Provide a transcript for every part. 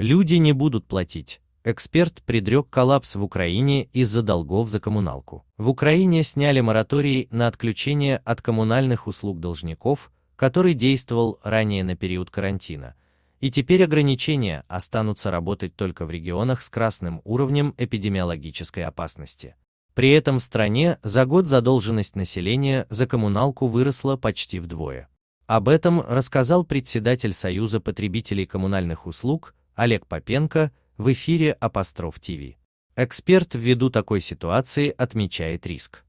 Люди не будут платить. Эксперт предрек коллапс в Украине из-за долгов за коммуналку. В Украине сняли мораторий на отключение от коммунальных услуг должников, который действовал ранее на период карантина, и теперь ограничения останутся работать только в регионах с красным уровнем эпидемиологической опасности. При этом в стране за год задолженность населения за коммуналку выросла почти вдвое. Об этом рассказал председатель Союза потребителей коммунальных услуг Олег Попенко в эфире Апостроф ТВ. Эксперт ввиду такой ситуации отмечает риск.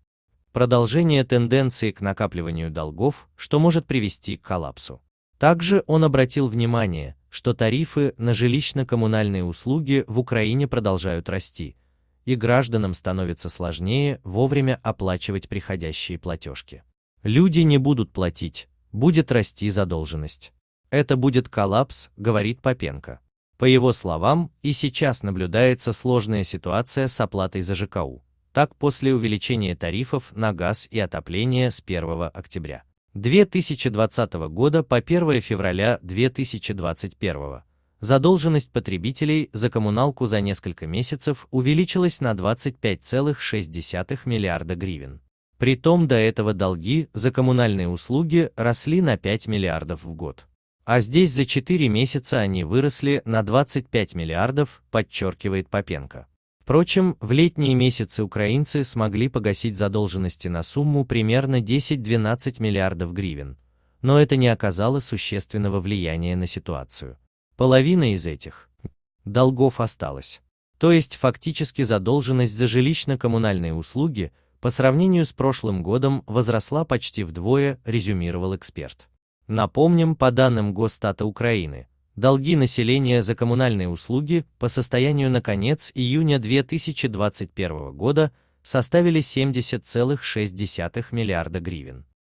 Продолжение тенденции к накапливанию долгов, что может привести к коллапсу. Также он обратил внимание, что тарифы на жилищно-коммунальные услуги в Украине продолжают расти, и гражданам становится сложнее вовремя оплачивать приходящие платежки. Люди не будут платить, будет расти задолженность. Это будет коллапс, говорит Попенко. По его словам, и сейчас наблюдается сложная ситуация с оплатой за ЖКУ. Так, после увеличения тарифов на газ и отопление с 1 октября 2020 года по 1 февраля 2021 задолженность потребителей за коммуналку за несколько месяцев увеличилась на 25,6 миллиарда гривен. Притом до этого долги за коммунальные услуги росли на 5 миллиардов в год. А здесь за 4 месяца они выросли на 25 миллиардов, подчеркивает Попенко. Впрочем, в летние месяцы украинцы смогли погасить задолженности на сумму примерно 10-12 миллиардов гривен, но это не оказало существенного влияния на ситуацию. Половина из этих долгов осталась. То есть фактически задолженность за жилищно-коммунальные услуги по сравнению с прошлым годом возросла почти вдвое, резюмировал эксперт. Напомним, по данным Госстата Украины, долги населения за коммунальные услуги по состоянию на конец июня 2021 года составили 70,6 миллиарда гривен.